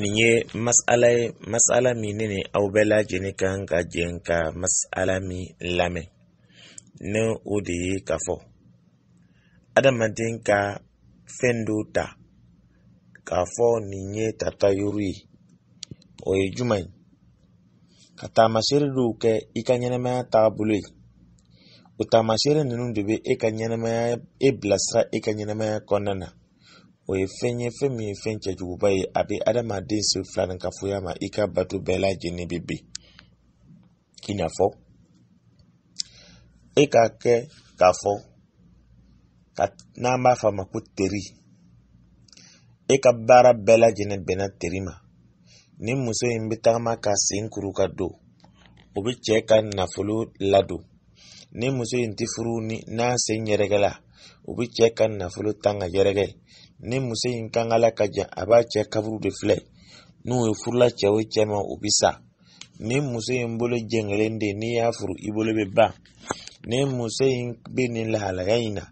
nin ye masala ye masala min ne ni aw bɛɛ lajɛlen kan ka jɛn ka masala min lamɛn ne o de ye ka fɔ adamaden ka fɛn dɔ ta k'a fɔ nin ye tata yuru ye o ye juman ye ka taamaseere dɔw kɛ i ka ɲɛnɛmaya taabolo ye o taamaseere ninnu de bɛ e ka ɲɛnɛmaya e bilasira e ka ɲɛnamaya kɔnɔna na wɔyɛ fɛn yɛ fɛn min ye fɛn cɛjuguba ye a bɛ adamaden se filanin ka ma i ka bato bɛɛ lajɛlen bɛ ben i n'a fɔ e ka kɛ k'a fɔ ka n'an b'a fɔ a ma ko teri e ka baara bɛɛ lajɛlen bɛnna teri ma ni muso in bɛ tagama ka sen kuru ka don o bɛ cɛ ka nafolo ladon ni muso in tɛ furu ni n'a sen yɛrɛgɛla o bɛ cɛ ka nafolo tan ka yɛrɛgɛ ni muse in kan ala ka jan a b'a cɛ kaburu de filɛ n'u ye furula cɛ cɛma cɛ o bi sa ni muso in bolo jɛngɛlen de n'i y'a furu i bolo bɛ ban ni muso yi bɛ nin lahalaya in na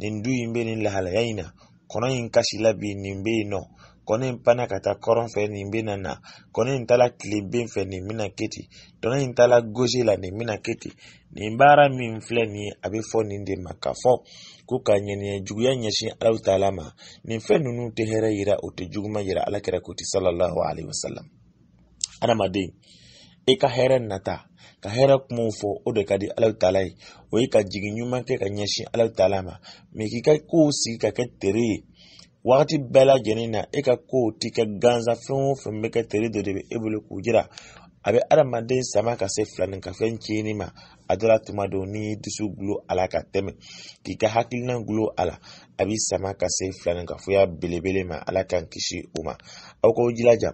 nin du in bɛ nin lahalaya in na kɔnɔ in kasila bi nin bɛ yen nɔ kɔnɔ in panna ka taa kɔrɔn fɛ nin bɛ na na kɔnɔ in taala tileben fɛ nin bɛna kɛ ten tɔnɔ in taala gosi la nin bɛna kɛ ten nin baara min filɛ nin ye a bɛ fɔ nin de ma ka fɔ ko ka ɲɛnɛya juguya ɲɛsin alaw taala ma nin fɛn ninnu tɛ hɛrɛ yira o tɛ juguma yira ala kɛra ko ti salalahu alayhi wa salam adamaden i e ka hɛrɛ nata ka hɛrɛ kumaw fɔ o de ka di alaw taala ye o ye ka jigin ɲuman kɛ ka ɲɛsin alaw taala ma mɛ k'i ka kow sigi ka kɛ tere ye wagati bɛɛ lajɛnin na e ka kow ti kɛ ganza fɛn o fɛn bɛ kɛ tere dɔ de bɛ e bolo k'u jira a bɛ adamaden sama ka se filanin ka fɛn tiɲɛni ma a tuma do n'i y'i dusu gulo a ka tɛmɛ k'i ka hakilina gulo a la a b'i sama ka se filanin ka foya belebele ma ala k'an kisi o ma aw k'aw jilaja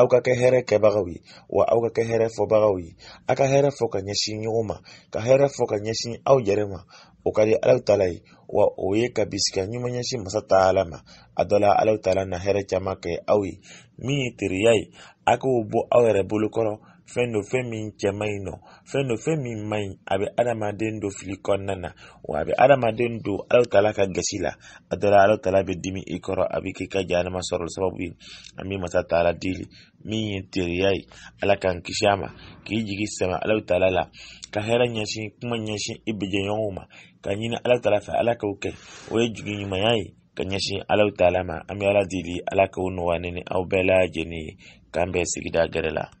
aw ka kɛ hɛrɛ kɛbagaw ye wa aw ka kɛ hɛrɛ fɔbagaw ye aw ka hɛrɛ fɔ ka ɲɛsin ɲɔgɔn ma ka hɛrɛ fɔ ka ɲɛsin aw yɛrɛ ma o ka di alaw taala ye wa o ye ka bisika ɲuman ɲɛsin masa ala ma a dɔ la alaw taala na hɛrɛ caman kɛ aw ye min ye teriya ye a k'o bɔ aw yɛrɛ bolokɔrɔ fɛn do fɛn min cɛ man nɔ fɛn do fɛn min man ɲi a bɛ adamaden do fili kɔnɔna na wa a bɛ adamaden do ala tala ka gasi la a dɔ la ala tala bɛ dimi i kɔrɔ a bɛ k'i ka jahanama sɔrɔ sababu ye an bɛ masa taala deli min ye teriya ye ala k'an kisi a ma k'i jigi sɛmɛ ala tala la ka hɛrɛ ɲɛsin kuma ɲɛsin i bijɛɲɔgɔnw ma ka ɲini ala tala fɛ ala k'o kɛ o ye juguɲumanya ye ka ɲɛsin alaw taala ma an bɛ ala deli ala k'o nɔgɔya ni aw bɛɛ lajɛlen ye k'an bɛɛ sigida gɛrɛ la